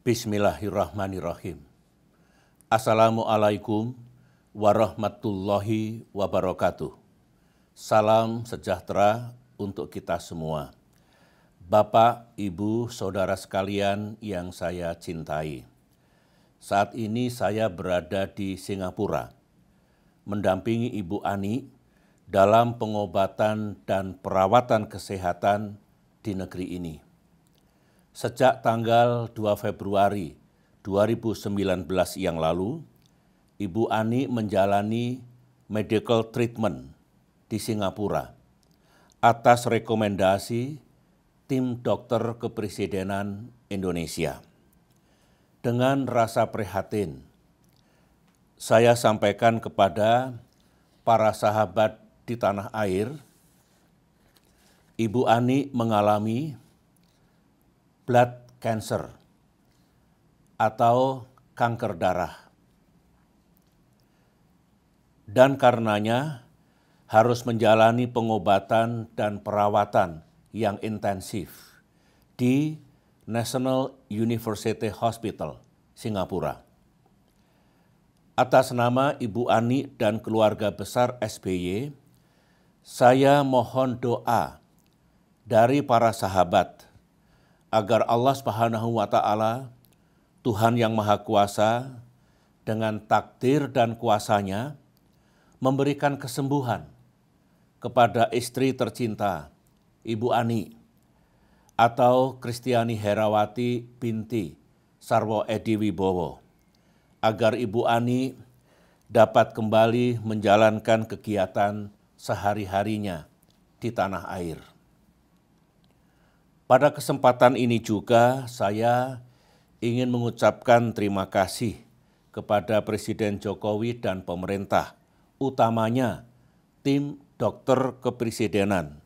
Bismillahirrahmanirrahim. Assalamualaikum warahmatullahi wabarakatuh. Salam sejahtera untuk kita semua. Bapak, Ibu, Saudara sekalian yang saya cintai. Saat ini saya berada di Singapura, mendampingi Ibu Ani dalam pengobatan dan perawatan kesehatan di negeri ini Sejak tanggal 2 Februari 2019 yang lalu, Ibu Ani menjalani medical treatment di Singapura atas rekomendasi tim dokter kepresidenan Indonesia. Dengan rasa prihatin, saya sampaikan kepada para sahabat di tanah air, Ibu Ani mengalami blood cancer atau kanker darah. Dan karenanya harus menjalani pengobatan dan perawatan yang intensif di National University Hospital, Singapura. Atas nama Ibu Ani dan keluarga besar SBY, saya mohon doa dari para sahabat – agar Allah Subhanahu wa taala Tuhan yang Maha Kuasa dengan takdir dan kuasanya memberikan kesembuhan kepada istri tercinta Ibu Ani atau Kristiani Herawati binti Sarwo Edi Wibowo agar Ibu Ani dapat kembali menjalankan kegiatan sehari-harinya di tanah air. Pada kesempatan ini juga saya ingin mengucapkan terima kasih kepada Presiden Jokowi dan pemerintah, utamanya tim dokter kepresidenan,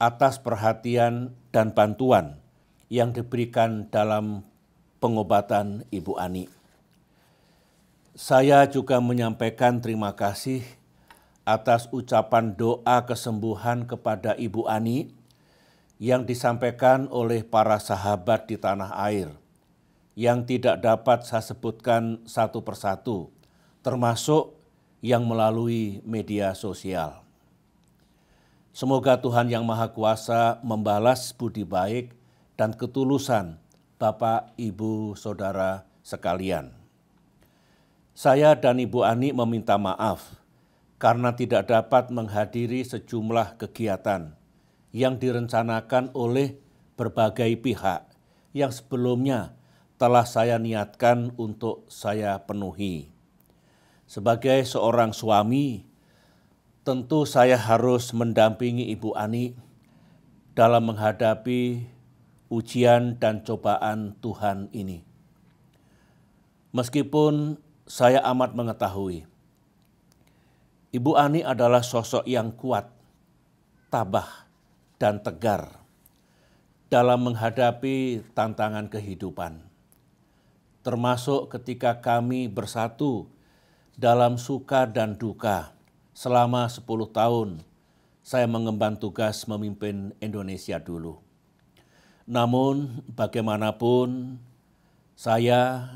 atas perhatian dan bantuan yang diberikan dalam pengobatan Ibu Ani. Saya juga menyampaikan terima kasih atas ucapan doa kesembuhan kepada Ibu Ani yang disampaikan oleh para sahabat di tanah air yang tidak dapat saya sebutkan satu persatu, termasuk yang melalui media sosial. Semoga Tuhan Yang Maha Kuasa membalas budi baik dan ketulusan Bapak, Ibu, Saudara sekalian. Saya dan Ibu Ani meminta maaf karena tidak dapat menghadiri sejumlah kegiatan yang direncanakan oleh berbagai pihak yang sebelumnya telah saya niatkan untuk saya penuhi. Sebagai seorang suami, tentu saya harus mendampingi Ibu Ani dalam menghadapi ujian dan cobaan Tuhan ini. Meskipun saya amat mengetahui, Ibu Ani adalah sosok yang kuat, tabah, dan tegar dalam menghadapi tantangan kehidupan, termasuk ketika kami bersatu dalam suka dan duka selama 10 tahun saya mengemban tugas memimpin Indonesia dulu. Namun bagaimanapun saya,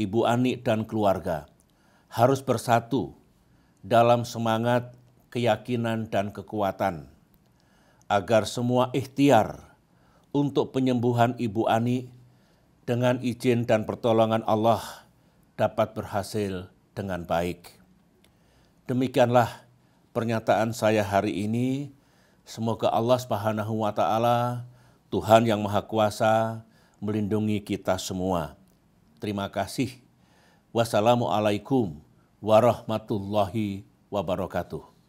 Ibu Ani dan keluarga harus bersatu dalam semangat, keyakinan dan kekuatan agar semua ikhtiar untuk penyembuhan Ibu Ani dengan izin dan pertolongan Allah dapat berhasil dengan baik. Demikianlah pernyataan saya hari ini. Semoga Allah Subhanahu wa taala, Tuhan yang Maha Kuasa, melindungi kita semua. Terima kasih. Wassalamualaikum warahmatullahi wabarakatuh.